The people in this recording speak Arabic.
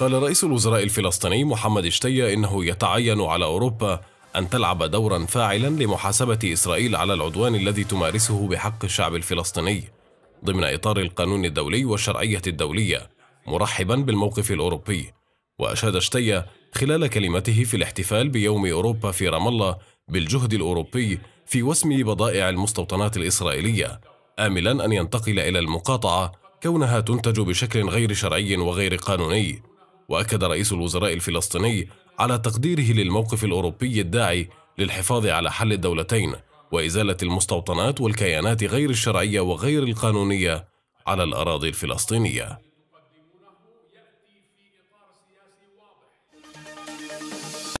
قال رئيس الوزراء الفلسطيني محمد اشتيا إنه يتعين على أوروبا أن تلعب دورا فاعلا لمحاسبة إسرائيل على العدوان الذي تمارسه بحق الشعب الفلسطيني ضمن إطار القانون الدولي والشرعية الدولية مرحبا بالموقف الأوروبي وأشاد اشتيا خلال كلمته في الاحتفال بيوم أوروبا في رام الله بالجهد الأوروبي في وسم بضائع المستوطنات الإسرائيلية آملا أن ينتقل إلى المقاطعة كونها تنتج بشكل غير شرعي وغير قانوني وأكد رئيس الوزراء الفلسطيني على تقديره للموقف الأوروبي الداعي للحفاظ على حل الدولتين وإزالة المستوطنات والكيانات غير الشرعية وغير القانونية على الأراضي الفلسطينية